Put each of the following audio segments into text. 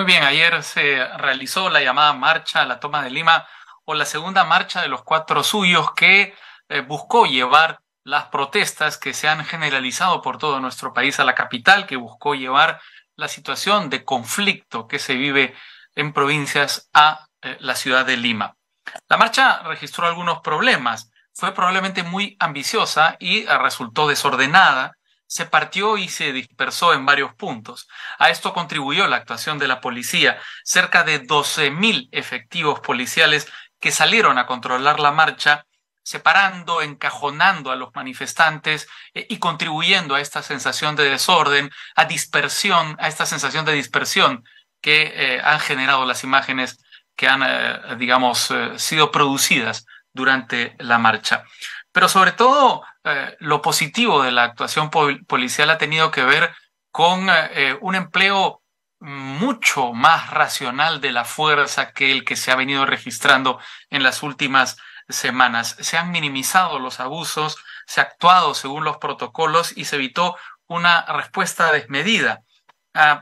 Muy bien, ayer se realizó la llamada marcha a la toma de Lima o la segunda marcha de los cuatro suyos que eh, buscó llevar las protestas que se han generalizado por todo nuestro país a la capital, que buscó llevar la situación de conflicto que se vive en provincias a eh, la ciudad de Lima. La marcha registró algunos problemas, fue probablemente muy ambiciosa y eh, resultó desordenada se partió y se dispersó en varios puntos. A esto contribuyó la actuación de la policía. Cerca de 12.000 efectivos policiales que salieron a controlar la marcha, separando, encajonando a los manifestantes eh, y contribuyendo a esta sensación de desorden, a dispersión, a esta sensación de dispersión que eh, han generado las imágenes que han, eh, digamos, sido producidas durante la marcha. Pero sobre todo, eh, lo positivo de la actuación policial ha tenido que ver con eh, eh, un empleo mucho más racional de la fuerza que el que se ha venido registrando en las últimas semanas. Se han minimizado los abusos, se ha actuado según los protocolos y se evitó una respuesta desmedida.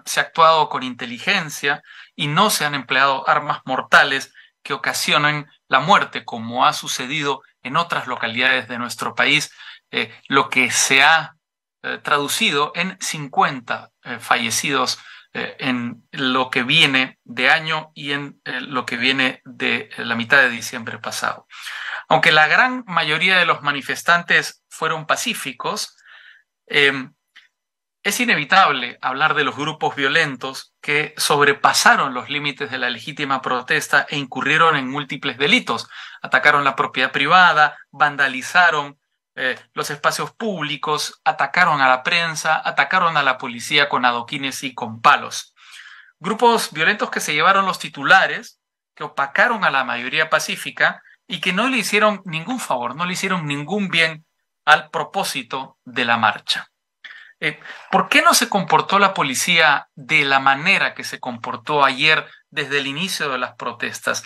se ha actuado con inteligencia y no se han empleado armas mortales que ocasionen la muerte, como ha sucedido en otras localidades de nuestro país eh, lo que se ha eh, traducido en 50 eh, fallecidos en lo que viene de año y en lo que viene de la mitad de diciembre pasado. Aunque la gran mayoría de los manifestantes fueron pacíficos, em, es inevitable hablar de los grupos violentos que sobrepasaron los límites de la legítima protesta e incurrieron en múltiples delitos. Atacaron la propiedad privada, vandalizaron eh, los espacios públicos, atacaron a la prensa, atacaron a la policía con adoquines y con palos. Grupos violentos que se llevaron los titulares, que opacaron a la mayoría pacífica y que no le hicieron ningún favor, no le hicieron ningún bien al propósito de la marcha. Eh, ¿Por qué no se comportó la policía de la manera que se comportó ayer desde el inicio de las protestas?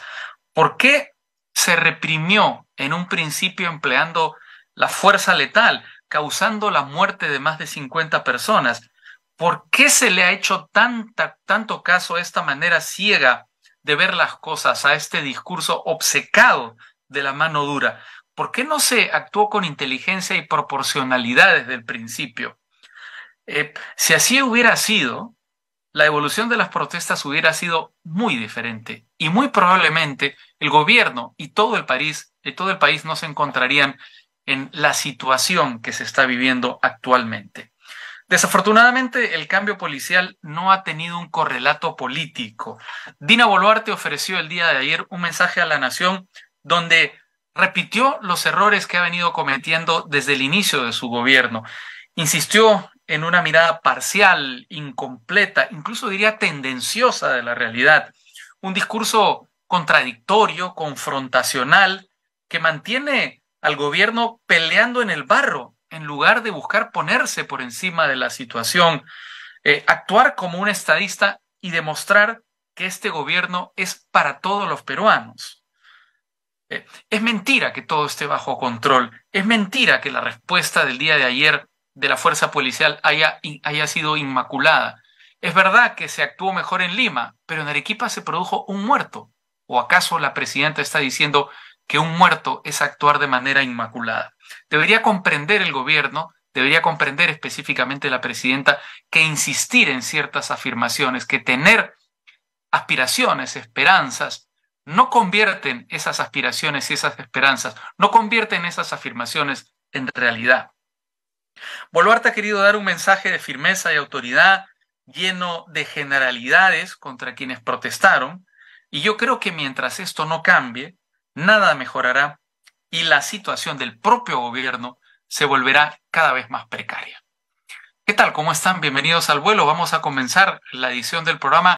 ¿Por qué se reprimió en un principio empleando la fuerza letal, causando la muerte de más de 50 personas. ¿Por qué se le ha hecho tanta, tanto caso a esta manera ciega de ver las cosas, a este discurso obcecado de la mano dura? ¿Por qué no se actuó con inteligencia y proporcionalidad desde el principio? Eh, si así hubiera sido, la evolución de las protestas hubiera sido muy diferente y muy probablemente el gobierno y todo el país, y todo el país no se encontrarían en la situación que se está viviendo actualmente. Desafortunadamente, el cambio policial no ha tenido un correlato político. Dina Boluarte ofreció el día de ayer un mensaje a la nación donde repitió los errores que ha venido cometiendo desde el inicio de su gobierno. Insistió en una mirada parcial, incompleta, incluso diría tendenciosa de la realidad. Un discurso contradictorio, confrontacional, que mantiene al gobierno peleando en el barro en lugar de buscar ponerse por encima de la situación, eh, actuar como un estadista y demostrar que este gobierno es para todos los peruanos. Eh, es mentira que todo esté bajo control, es mentira que la respuesta del día de ayer de la fuerza policial haya, haya sido inmaculada. Es verdad que se actuó mejor en Lima, pero en Arequipa se produjo un muerto. ¿O acaso la presidenta está diciendo que un muerto es actuar de manera inmaculada. Debería comprender el gobierno, debería comprender específicamente la presidenta, que insistir en ciertas afirmaciones, que tener aspiraciones, esperanzas, no convierten esas aspiraciones y esas esperanzas, no convierten esas afirmaciones en realidad. Boluarte ha querido dar un mensaje de firmeza y autoridad lleno de generalidades contra quienes protestaron, y yo creo que mientras esto no cambie, nada mejorará y la situación del propio gobierno se volverá cada vez más precaria. ¿Qué tal? ¿Cómo están? Bienvenidos al vuelo. Vamos a comenzar la edición del programa